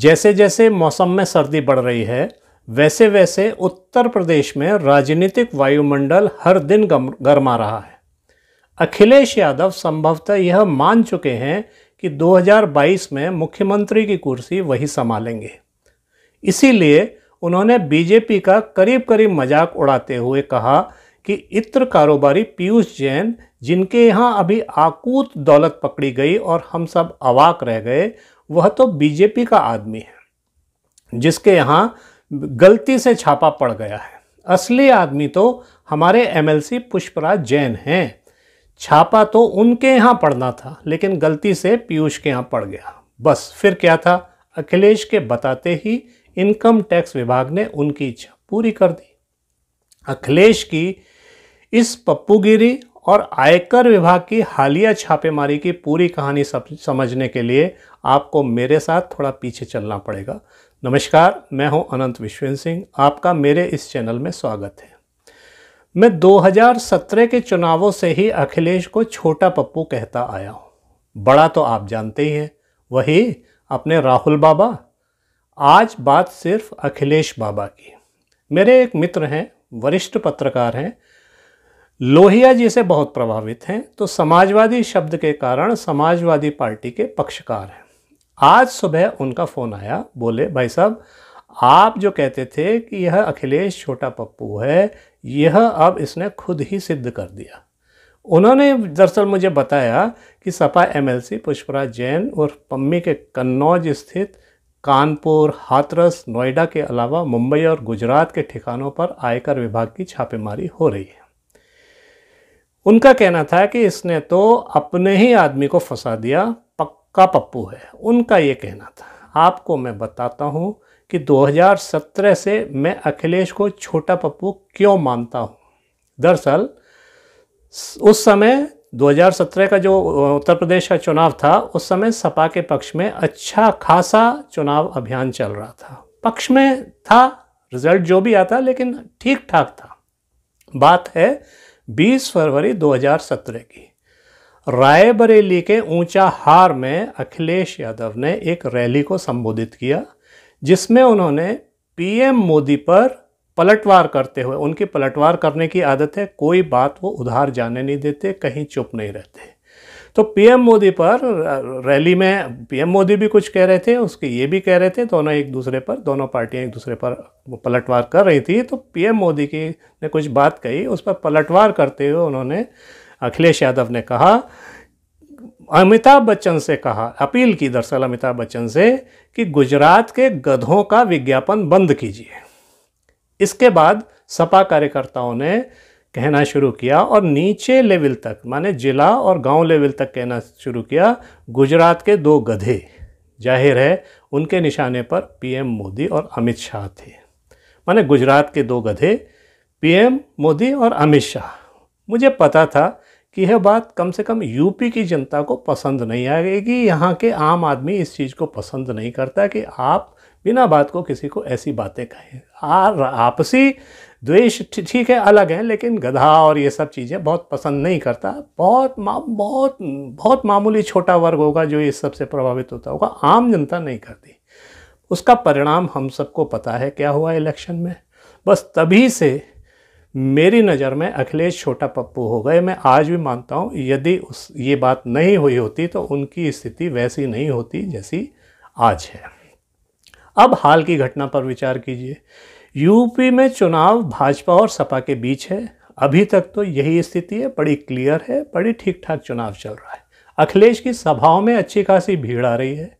जैसे जैसे मौसम में सर्दी बढ़ रही है वैसे वैसे उत्तर प्रदेश में राजनीतिक वायुमंडल हर दिन गर्मा रहा है अखिलेश यादव संभवतः यह मान चुके हैं कि 2022 में मुख्यमंत्री की कुर्सी वही संभालेंगे इसीलिए उन्होंने बीजेपी का करीब करीब मजाक उड़ाते हुए कहा कि इत्र कारोबारी पीयूष जैन जिनके यहाँ अभी आकूत दौलत पकड़ी गई और हम सब अवाक रह गए वह तो बीजेपी का आदमी है जिसके यहाँ गलती से छापा पड़ गया है असली आदमी तो हमारे एमएलसी पुष्पराज जैन हैं छापा तो उनके यहाँ पड़ना था लेकिन गलती से पीयूष के यहाँ पड़ गया बस फिर क्या था अखिलेश के बताते ही इनकम टैक्स विभाग ने उनकी इच्छा पूरी कर दी अखिलेश की इस पप्पूगिरी और आयकर विभाग की हालिया छापेमारी की पूरी कहानी समझने के लिए आपको मेरे साथ थोड़ा पीछे चलना पड़ेगा नमस्कार मैं हूं अनंत विश्वेंद्र सिंह आपका मेरे इस चैनल में स्वागत है मैं 2017 के चुनावों से ही अखिलेश को छोटा पप्पू कहता आया हूं बड़ा तो आप जानते ही हैं वही अपने राहुल बाबा आज बात सिर्फ अखिलेश बाबा की मेरे एक मित्र हैं वरिष्ठ पत्रकार हैं लोहिया जी से बहुत प्रभावित हैं तो समाजवादी शब्द के कारण समाजवादी पार्टी के पक्षकार हैं आज सुबह उनका फ़ोन आया बोले भाई साहब आप जो कहते थे कि यह अखिलेश छोटा पप्पू है यह अब इसने खुद ही सिद्ध कर दिया उन्होंने दरअसल मुझे बताया कि सपा एमएलसी पुष्पराज जैन और पम्मी के कन्नौज स्थित कानपुर हाथरस नोएडा के अलावा मुंबई और गुजरात के ठिकानों पर आयकर विभाग की छापेमारी हो रही है उनका कहना था कि इसने तो अपने ही आदमी को फंसा दिया पक्का पप्पू है उनका ये कहना था आपको मैं बताता हूँ कि 2017 से मैं अखिलेश को छोटा पप्पू क्यों मानता हूँ दरअसल उस समय 2017 का जो उत्तर प्रदेश का चुनाव था उस समय सपा के पक्ष में अच्छा खासा चुनाव अभियान चल रहा था पक्ष में था रिजल्ट जो भी आता लेकिन ठीक ठाक था बात है 20 फरवरी 2017 की रायबरेली के ऊंचा हार में अखिलेश यादव ने एक रैली को संबोधित किया जिसमें उन्होंने पीएम मोदी पर पलटवार करते हुए उनकी पलटवार करने की आदत है कोई बात वो उधार जाने नहीं देते कहीं चुप नहीं रहते तो पीएम मोदी पर रैली में पीएम मोदी भी कुछ कह रहे थे उसके ये भी कह रहे थे दोनों एक दूसरे पर दोनों पार्टियां एक दूसरे पर पलटवार कर रही थी तो पीएम मोदी की ने कुछ बात कही उस पर पलटवार करते हुए उन्होंने अखिलेश यादव ने कहा अमिताभ बच्चन से कहा अपील की दरअसल अमिताभ बच्चन से कि गुजरात के गधों का विज्ञापन बंद कीजिए इसके बाद सपा कार्यकर्ताओं ने कहना शुरू किया और नीचे लेवल तक माने जिला और गांव लेवल तक कहना शुरू किया गुजरात के दो गधे जाहिर है उनके निशाने पर पीएम मोदी और अमित शाह थे माने गुजरात के दो गधे पीएम मोदी और अमित शाह मुझे पता था कि यह बात कम से कम यूपी की जनता को पसंद नहीं आएगी यहाँ के आम आदमी इस चीज़ को पसंद नहीं करता कि आप बिना बात को किसी को ऐसी बातें कहें आपसी द्वेष ठीक है अलग है लेकिन गधा और ये सब चीज़ें बहुत पसंद नहीं करता बहुत मा, बहुत बहुत मामूली छोटा वर्ग होगा जो इस सब से प्रभावित होता होगा आम जनता नहीं करती उसका परिणाम हम सबको पता है क्या हुआ इलेक्शन में बस तभी से मेरी नज़र में अखिलेश छोटा पप्पू हो गए मैं आज भी मानता हूँ यदि उस ये बात नहीं हुई होती तो उनकी स्थिति वैसी नहीं होती जैसी आज है अब हाल की घटना पर विचार कीजिए यूपी में चुनाव भाजपा और सपा के बीच है अभी तक तो यही स्थिति है बड़ी क्लियर है बड़ी ठीक ठाक चुनाव चल रहा है अखिलेश की सभाओं में अच्छी खासी भीड़ आ रही है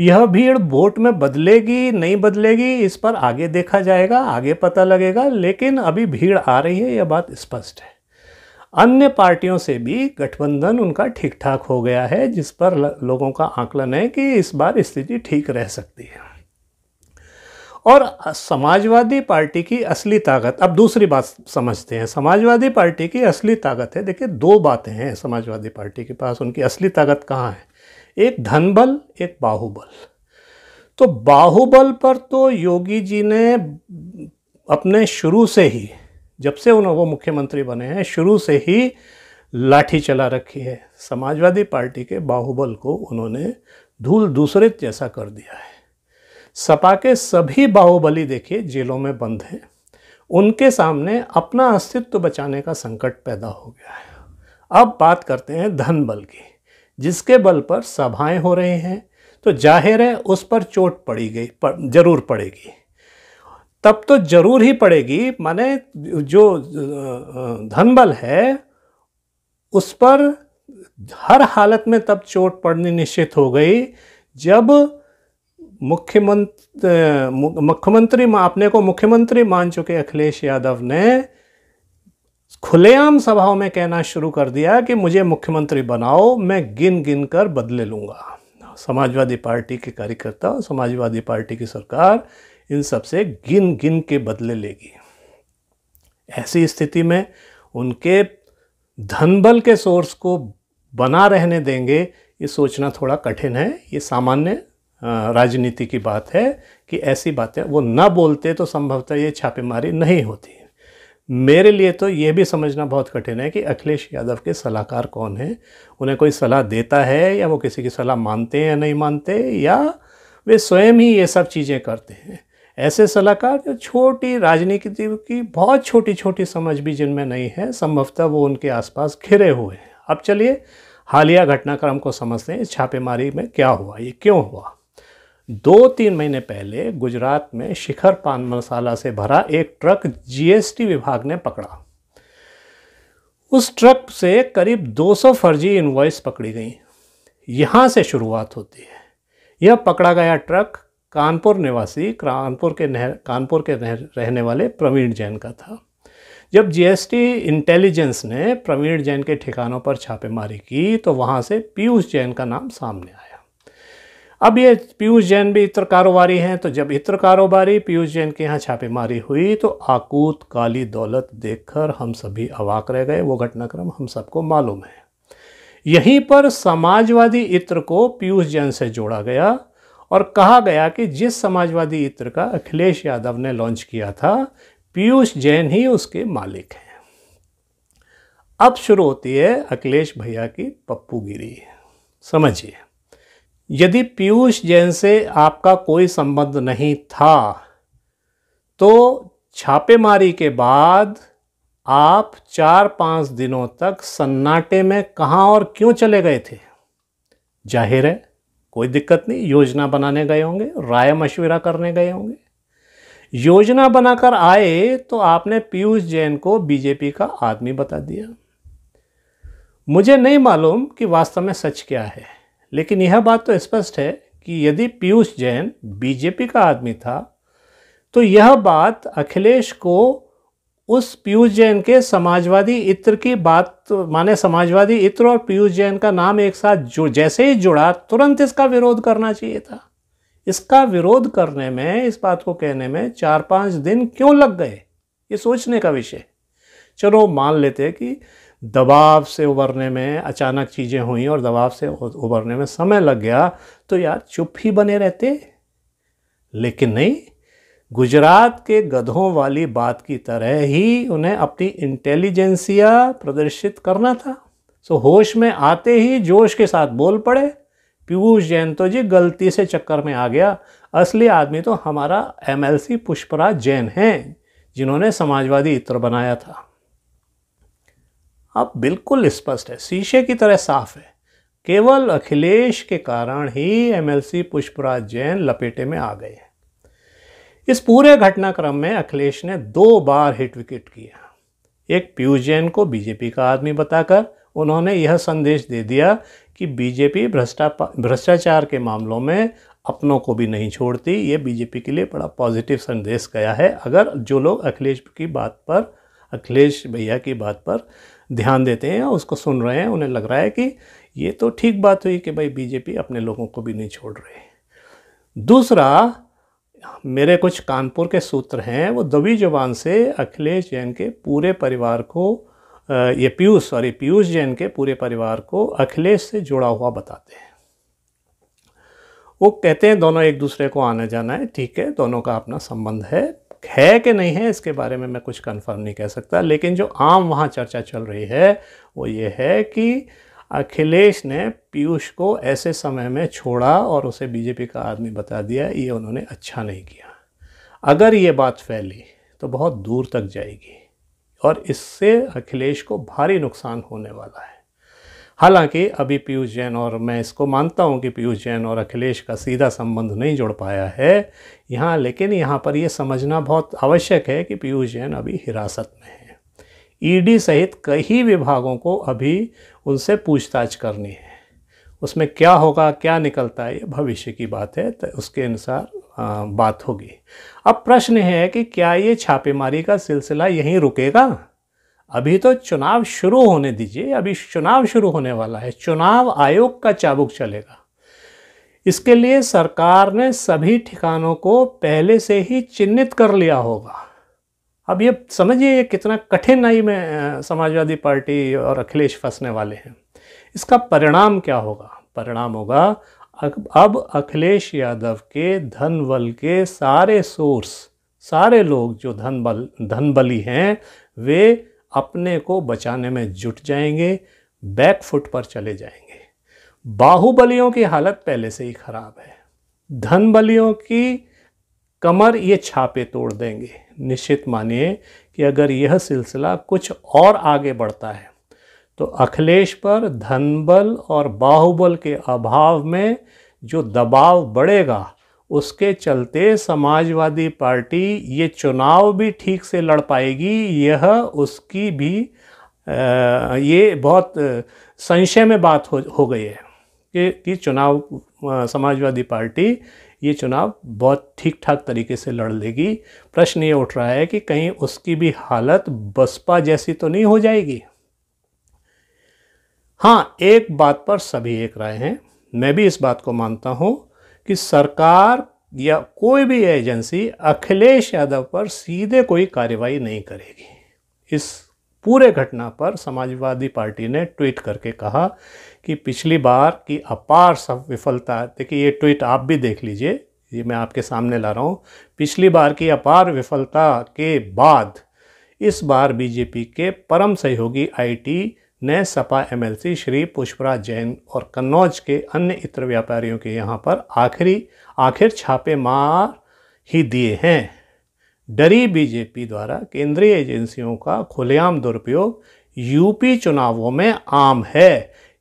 यह भीड़ वोट में बदलेगी नहीं बदलेगी इस पर आगे देखा जाएगा आगे पता लगेगा लेकिन अभी भीड़ आ रही है यह बात स्पष्ट है अन्य पार्टियों से भी गठबंधन उनका ठीक ठाक हो गया है जिस पर लोगों का आकलन है कि इस बार स्थिति ठीक रह सकती है और समाजवादी पार्टी की असली ताकत अब दूसरी बात समझते हैं समाजवादी पार्टी की असली ताकत है देखिए दो बातें हैं समाजवादी पार्टी के पास उनकी असली ताकत कहाँ है एक धनबल एक बाहुबल तो बाहुबल पर तो योगी जी ने अपने शुरू से ही जब से उन्होंने वो मुख्यमंत्री बने हैं शुरू से ही लाठी चला रखी है समाजवादी पार्टी के बाहुबल को उन्होंने धूल दूसरे जैसा कर दिया है सपा के सभी बाहुबली देखिए जेलों में बंद हैं उनके सामने अपना अस्तित्व बचाने का संकट पैदा हो गया है अब बात करते हैं धन बल की जिसके बल पर सभाएं हो रहे हैं तो जाहिर है उस पर चोट पड़ी गई जरूर पड़ेगी तब तो जरूर ही पड़ेगी माने जो धनबल है उस पर हर हालत में तब चोट पड़नी निश्चित हो गई जब मुख्यमंत्री मुख्यमंत्री अपने को मुख्यमंत्री मान चुके अखिलेश यादव ने खुलेआम सभाओं में कहना शुरू कर दिया कि मुझे मुख्यमंत्री बनाओ मैं गिन गिन कर बदले लूँगा समाजवादी पार्टी के कार्यकर्ता समाजवादी पार्टी की सरकार इन सबसे गिन गिन के बदले लेगी ऐसी स्थिति में उनके धनबल के सोर्स को बना रहने देंगे ये सोचना थोड़ा कठिन है ये सामान्य राजनीति की बात है कि ऐसी बातें वो ना बोलते तो संभवतः ये छापेमारी नहीं होती मेरे लिए तो ये भी समझना बहुत कठिन है कि अखिलेश यादव के सलाहकार कौन हैं उन्हें कोई सलाह देता है या वो किसी की सलाह मानते हैं या नहीं मानते या वे स्वयं ही ये सब चीज़ें करते हैं ऐसे सलाहकार जो छोटी राजनीति की बहुत छोटी छोटी समझ भी जिनमें नहीं है संभवतः वो उनके आसपास घिरे हुए हैं अब चलिए हालिया घटनाक्रम को समझते हैं इस छापेमारी में क्या हुआ ये क्यों हुआ दो तीन महीने पहले गुजरात में शिखर पान मसाला से भरा एक ट्रक जीएसटी विभाग ने पकड़ा उस ट्रक से करीब 200 फर्जी इनवॉइस पकड़ी गई यहाँ से शुरुआत होती है यह पकड़ा गया ट्रक कानपुर निवासी कानपुर के नहर कानपुर के रहने वाले प्रवीण जैन का था जब जीएसटी इंटेलिजेंस ने प्रवीण जैन के ठिकानों पर छापेमारी की तो वहाँ से पीयूष जैन का नाम सामने आया अब ये पीयूष जैन भी इत्र कारोबारी हैं तो जब इत्र कारोबारी पीयूष जैन के यहाँ छापेमारी हुई तो आकूत काली दौलत देखकर हम सभी अवाक रह गए वो घटनाक्रम हम सबको मालूम है यहीं पर समाजवादी इत्र को पीयूष जैन से जोड़ा गया और कहा गया कि जिस समाजवादी इत्र का अखिलेश यादव ने लॉन्च किया था पीयूष जैन ही उसके मालिक हैं अब शुरू होती है अखिलेश भैया की पप्पूगिरी समझिए यदि पीयूष जैन से आपका कोई संबंध नहीं था तो छापेमारी के बाद आप चार पाँच दिनों तक सन्नाटे में कहाँ और क्यों चले गए थे जाहिर है कोई दिक्कत नहीं योजना बनाने गए होंगे राय मशविरा करने गए होंगे योजना बनाकर आए तो आपने पीयूष जैन को बीजेपी का आदमी बता दिया मुझे नहीं मालूम कि वास्तव में सच क्या है लेकिन यह बात तो स्पष्ट है कि यदि पीयूष जैन बीजेपी का आदमी था तो यह बात अखिलेश को उस पीयूष जैन के समाजवादी इत्र की बात माने समाजवादी इत्र और पीयूष जैन का नाम एक साथ जो जैसे ही जुड़ा तुरंत इसका विरोध करना चाहिए था इसका विरोध करने में इस बात को कहने में चार पाँच दिन क्यों लग गए ये सोचने का विषय चलो मान लेते हैं कि दबाव से उबरने में अचानक चीज़ें हुई और दबाव से उबरने में समय लग गया तो यार चुप ही बने रहते लेकिन नहीं गुजरात के गधों वाली बात की तरह ही उन्हें अपनी इंटेलिजेंसिया प्रदर्शित करना था सो होश में आते ही जोश के साथ बोल पड़े पीयूष जैन तो जी गलती से चक्कर में आ गया असली आदमी तो हमारा एमएलसी पुष्पराज जैन हैं जिन्होंने समाजवादी इत्र बनाया था अब बिल्कुल स्पष्ट है शीशे की तरह साफ है केवल अखिलेश के कारण ही एमएलसी पुष्पराज जैन लपेटे में आ गए इस पूरे घटनाक्रम में अखिलेश ने दो बार हिट विकेट किया एक पीयूष जैन को बीजेपी का आदमी बताकर उन्होंने यह संदेश दे दिया कि बीजेपी भ्रष्टा भ्रष्टाचार के मामलों में अपनों को भी नहीं छोड़ती ये बीजेपी के लिए बड़ा पॉजिटिव संदेश गया है अगर जो लोग अखिलेश की बात पर अखिलेश भैया की बात पर ध्यान देते हैं उसको सुन रहे हैं उन्हें लग रहा है कि ये तो ठीक बात हुई कि भाई बीजेपी अपने लोगों को भी नहीं छोड़ रहे दूसरा मेरे कुछ कानपुर के सूत्र हैं वो दबी जुबान से अखिलेश जैन के पूरे परिवार को ये पीयूष सॉरी पीयूष जैन के पूरे परिवार को अखिलेश से जुड़ा हुआ बताते हैं वो कहते हैं दोनों एक दूसरे को आना जाना है ठीक है दोनों का अपना संबंध है है कि नहीं है इसके बारे में मैं कुछ कंफर्म नहीं कह सकता लेकिन जो आम वहाँ चर्चा चल रही है वो ये है कि अखिलेश ने पीयूष को ऐसे समय में छोड़ा और उसे बीजेपी का आदमी बता दिया ये उन्होंने अच्छा नहीं किया अगर ये बात फैली तो बहुत दूर तक जाएगी और इससे अखिलेश को भारी नुकसान होने वाला है हालांकि अभी पीयूष जैन और मैं इसको मानता हूं कि पीयूष जैन और अखिलेश का सीधा संबंध नहीं जुड़ पाया है यहाँ लेकिन यहाँ पर यह समझना बहुत आवश्यक है कि पीयूष जैन अभी हिरासत में है ईडी सहित कई विभागों को अभी उनसे पूछताछ करनी है उसमें क्या होगा क्या निकलता है ये भविष्य की बात है तो उसके अनुसार बात होगी अब प्रश्न है कि क्या ये छापेमारी का सिलसिला यहीं रुकेगा अभी तो चुनाव शुरू होने दीजिए अभी चुनाव शुरू होने वाला है चुनाव आयोग का चाबुक चलेगा इसके लिए सरकार ने सभी ठिकानों को पहले से ही चिन्हित कर लिया होगा अब ये समझिए ये कितना आई में समाजवादी पार्टी और अखिलेश फंसने वाले हैं इसका परिणाम क्या होगा परिणाम होगा अब अखिलेश यादव के धन बल के सारे सोर्स सारे लोग जो धन बल धन बली हैं वे अपने को बचाने में जुट जाएंगे बैक फुट पर चले जाएंगे बाहुबलियों की हालत पहले से ही खराब है धन बलियों की कमर ये छापे तोड़ देंगे निश्चित मानिए कि अगर यह सिलसिला कुछ और आगे बढ़ता है तो अखिलेश पर धन बल और बाहुबल के अभाव में जो दबाव बढ़ेगा उसके चलते समाजवादी पार्टी ये चुनाव भी ठीक से लड़ पाएगी यह उसकी भी ये बहुत संशय में बात हो हो गई है कि, कि चुनाव समाजवादी पार्टी ये चुनाव बहुत ठीक ठाक तरीके से लड़ लेगी प्रश्न ये उठ रहा है कि कहीं उसकी भी हालत बसपा जैसी तो नहीं हो जाएगी हाँ एक बात पर सभी एक राय हैं मैं भी इस बात को मानता हूँ कि सरकार या कोई भी एजेंसी अखिलेश यादव पर सीधे कोई कार्रवाई नहीं करेगी इस पूरे घटना पर समाजवादी पार्टी ने ट्वीट करके कहा कि पिछली बार की अपार सब विफलता देखिए ये ट्वीट आप भी देख लीजिए ये मैं आपके सामने ला रहा हूँ पिछली बार की अपार विफलता के बाद इस बार बीजेपी के परम सहयोगी आईटी नए सपा एमएलसी श्री पुष्पराज जैन और कन्नौज के अन्य इत्र व्यापारियों के यहाँ पर आखिरी आखिर छापेमार ही दिए हैं डरी बीजेपी द्वारा केंद्रीय एजेंसियों का खुलेआम दुरुपयोग यूपी चुनावों में आम है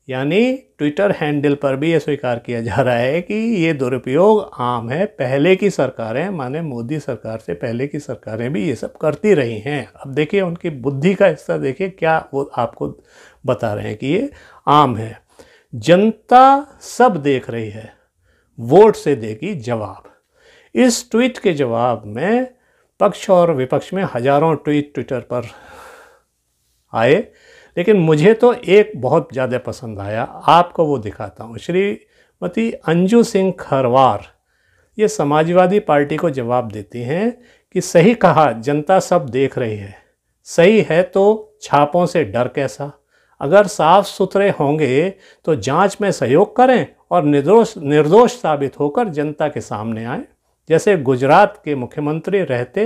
यानी ट्विटर हैंडल पर भी ये स्वीकार किया जा रहा है कि ये दुरुपयोग आम है पहले की सरकारें माने मोदी सरकार से पहले की सरकारें भी ये सब करती रही हैं अब देखिए उनकी बुद्धि का हिस्सा देखिए क्या वो आपको बता रहे हैं कि ये आम है जनता सब देख रही है वोट से देगी जवाब इस ट्वीट के जवाब में पक्ष और विपक्ष में हजारों ट्वीट ट्विटर पर आए लेकिन मुझे तो एक बहुत ज़्यादा पसंद आया आपको वो दिखाता हूँ श्रीमती अंजू सिंह खरवार ये समाजवादी पार्टी को जवाब देती हैं कि सही कहा जनता सब देख रही है सही है तो छापों से डर कैसा अगर साफ सुथरे होंगे तो जांच में सहयोग करें और निर्दोष निर्दोष साबित होकर जनता के सामने आए जैसे गुजरात के मुख्यमंत्री रहते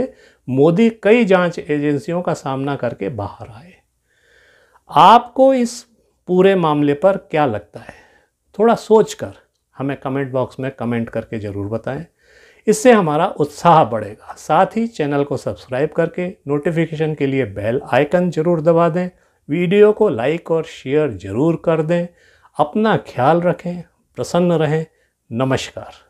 मोदी कई जांच एजेंसियों का सामना करके बाहर आए आपको इस पूरे मामले पर क्या लगता है थोड़ा सोचकर हमें कमेंट बॉक्स में कमेंट करके ज़रूर बताएं इससे हमारा उत्साह बढ़ेगा साथ ही चैनल को सब्सक्राइब करके नोटिफिकेशन के लिए बेल आइकन ज़रूर दबा दें वीडियो को लाइक और शेयर ज़रूर कर दें अपना ख्याल रखें प्रसन्न रहें नमस्कार